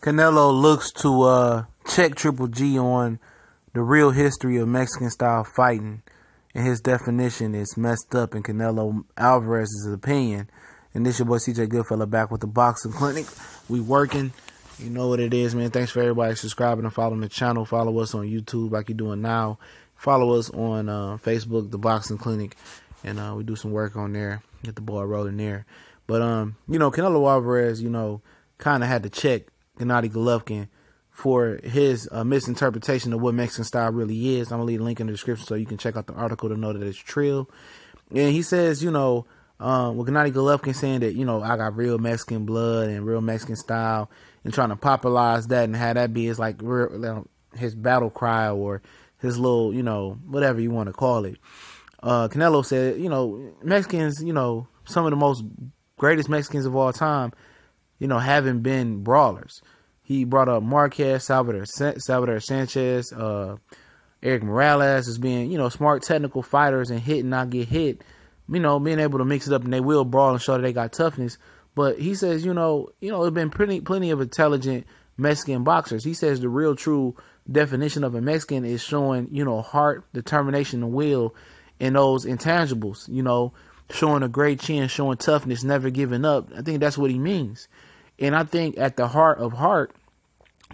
Canelo looks to uh, check Triple G on the real history of Mexican style fighting, and his definition is messed up in Canelo Alvarez's opinion. And this your boy CJ Goodfellow back with the Boxing Clinic. We working. You know what it is, man. Thanks for everybody subscribing and following the channel. Follow us on YouTube like you're doing now. Follow us on uh, Facebook, The Boxing Clinic, and uh, we do some work on there. Get the ball rolling there. But um, you know, Canelo Alvarez, you know, kind of had to check Gennady Golovkin for his uh, misinterpretation of what Mexican style really is. I'm gonna leave a link in the description so you can check out the article to know that it's true. And he says, you know, um, with Gennady Golovkin saying that you know I got real Mexican blood and real Mexican style, and trying to popularize that and have that be his like real, you know, his battle cry or his little you know whatever you want to call it. Uh, Canelo said, you know, Mexicans, you know, some of the most greatest Mexicans of all time you know, haven't been brawlers. He brought up Marquez, Salvador, Salvador Sanchez, uh, Eric Morales as being, you know, smart technical fighters and hit and not get hit. You know, being able to mix it up and they will brawl and show that they got toughness. But he says, you know, you know, there've been plenty plenty of intelligent Mexican boxers. He says the real true definition of a Mexican is showing, you know, heart, determination, and will and those intangibles, you know, showing a great chin, showing toughness, never giving up. I think that's what he means. And I think at the heart of heart,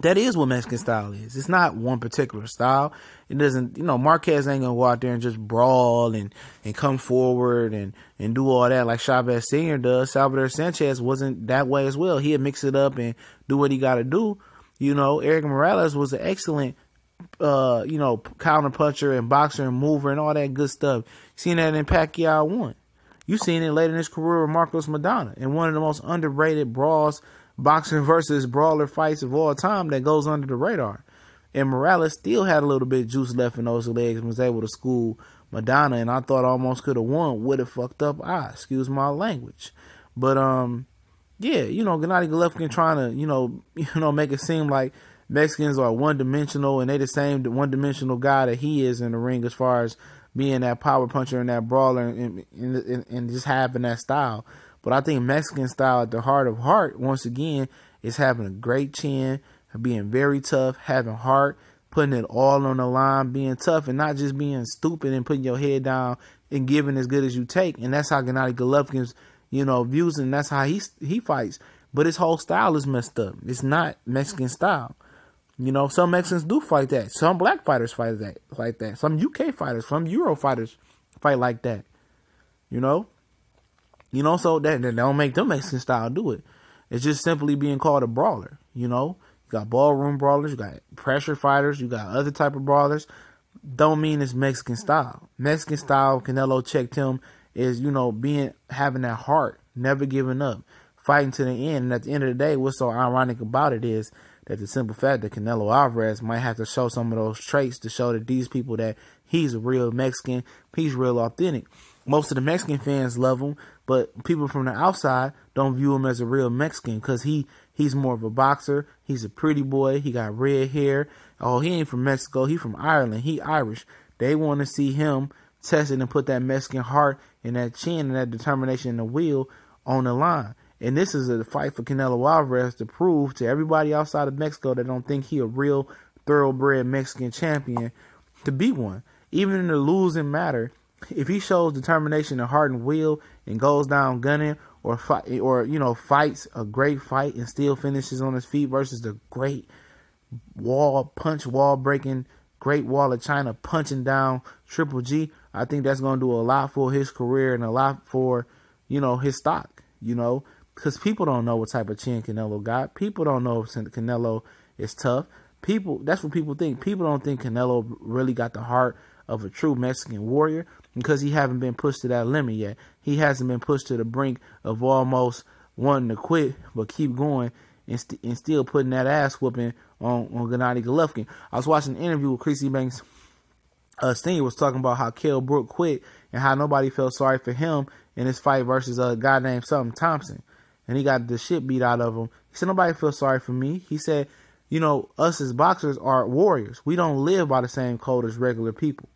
that is what Mexican style is. It's not one particular style. It doesn't, you know, Marquez ain't gonna go out there and just brawl and, and come forward and, and do all that like Chavez Senior does. Salvador Sanchez wasn't that way as well. He'd mix it up and do what he got to do. You know, Eric Morales was an excellent, uh, you know, counter puncher and boxer and mover and all that good stuff. Seen that in Pacquiao one. You've seen it late in his career with Marcos Madonna in one of the most underrated brawls, boxing versus brawler fights of all time that goes under the radar. And Morales still had a little bit of juice left in those legs and was able to school Madonna, and I thought I almost could have won with a fucked up eye. Excuse my language, but um, yeah, you know, Gennady Golovkin trying to you know you know make it seem like Mexicans are one dimensional and they the same one dimensional guy that he is in the ring as far as being that power puncher and that brawler and and, and, and just having that style. But I think Mexican style at the heart of heart, once again, is having a great chin, being very tough, having heart, putting it all on the line, being tough, and not just being stupid and putting your head down and giving as good as you take. And that's how Gennady Golovkin's, you know, views, and that's how he he fights. But his whole style is messed up. It's not Mexican style. You know, some Mexicans do fight that. Some black fighters fight that like that. Some UK fighters, some Euro fighters fight like that. You know? You know, so that, that don't make them Mexican style do it. It's just simply being called a brawler, you know? You got ballroom brawlers, you got pressure fighters, you got other type of brawlers. Don't mean it's Mexican style. Mexican style, Canelo checked him, is, you know, being having that heart, never giving up fighting to the end. And at the end of the day, what's so ironic about it is that the simple fact that Canelo Alvarez might have to show some of those traits to show that these people that he's a real Mexican, he's real authentic. Most of the Mexican fans love him, but people from the outside don't view him as a real Mexican because he he's more of a boxer. He's a pretty boy. He got red hair. Oh, he ain't from Mexico. He from Ireland. He Irish. They want to see him tested and put that Mexican heart and that chin and that determination and the will on the line. And this is a fight for Canelo Alvarez to prove to everybody outside of Mexico that don't think he a real thoroughbred Mexican champion to be one. Even in the losing matter, if he shows determination and heart and will and goes down gunning or fight or you know fights a great fight and still finishes on his feet versus the great wall punch wall breaking great wall of China punching down Triple G, I think that's going to do a lot for his career and a lot for you know his stock. You know, because people don't know what type of chin Canelo got. People don't know if Canelo is tough. People, that's what people think. People don't think Canelo really got the heart of a true Mexican warrior because he haven't been pushed to that limit yet. He hasn't been pushed to the brink of almost wanting to quit, but keep going and, st and still putting that ass whooping on, on Gennady Golovkin. I was watching an interview with Creasy Banks. Uh, Sting was talking about how Kell Brook quit and how nobody felt sorry for him in his fight versus a guy named something Thompson and he got the shit beat out of him. He said, Nobody feels sorry for me. He said, You know, us as boxers are warriors. We don't live by the same code as regular people.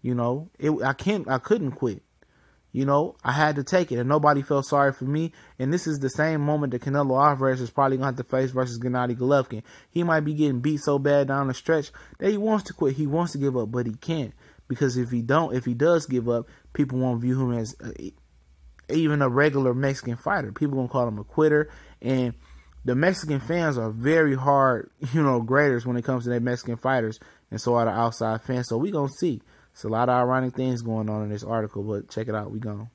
You know, it, I can't, I couldn't quit. You know, I had to take it, and nobody felt sorry for me. And this is the same moment that Canelo Alvarez is probably going to have to face versus Gennady Golovkin. He might be getting beat so bad down the stretch that he wants to quit. He wants to give up, but he can't because if he don't, if he does give up, people won't view him as uh, even a regular Mexican fighter. People gonna call him a quitter, and the Mexican fans are very hard, you know, graders when it comes to their Mexican fighters, and so are the outside fans. So we gonna see. It's a lot of ironic things going on in this article, but check it out. We gonna.